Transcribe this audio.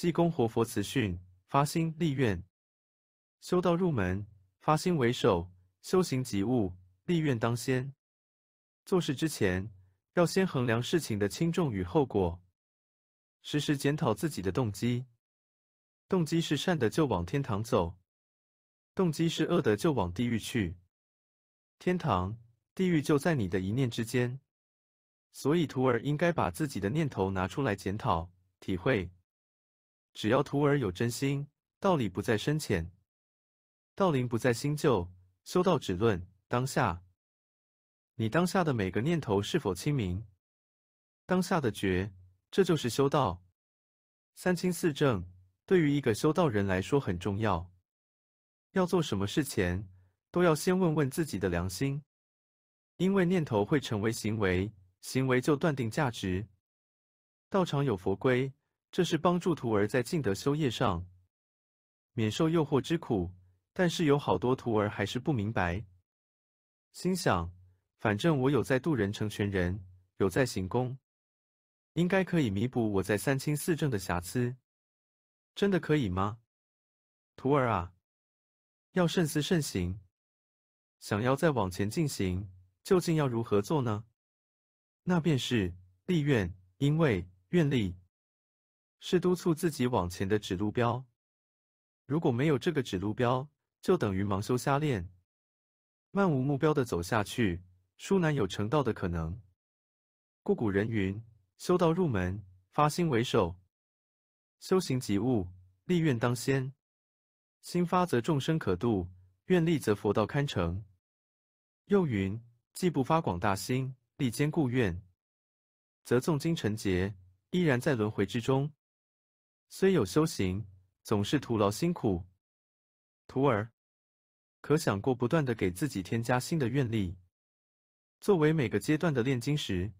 济公活佛辞训：发心立愿，修道入门，发心为首，修行即悟，立愿当先。做事之前，要先衡量事情的轻重与后果，时时检讨自己的动机。动机是善的，就往天堂走；动机是恶的，就往地狱去。天堂、地狱就在你的一念之间，所以徒儿应该把自己的念头拿出来检讨、体会。只要徒儿有真心，道理不在深浅，道林不在新旧，修道只论当下。你当下的每个念头是否清明？当下的觉，这就是修道。三清四正对于一个修道人来说很重要。要做什么事前，都要先问问自己的良心，因为念头会成为行为，行为就断定价值。道场有佛规。这是帮助徒儿在净德修业上免受诱惑之苦，但是有好多徒儿还是不明白。心想，反正我有在度人成全人，有在行功，应该可以弥补我在三清四正的瑕疵。真的可以吗？徒儿啊，要慎思慎行。想要再往前进行，究竟要如何做呢？那便是立愿，因为愿力。是督促自己往前的指路标，如果没有这个指路标，就等于盲修瞎练，漫无目标的走下去，殊难有成道的可能。故古人云：修道入门，发心为首；修行即悟，立愿当先。心发则众生可度，愿力则佛道堪成。又云：既不发广大心，立坚固愿，则纵经成劫，依然在轮回之中。虽有修行，总是徒劳辛苦。徒儿，可想过不断的给自己添加新的愿力，作为每个阶段的炼金石。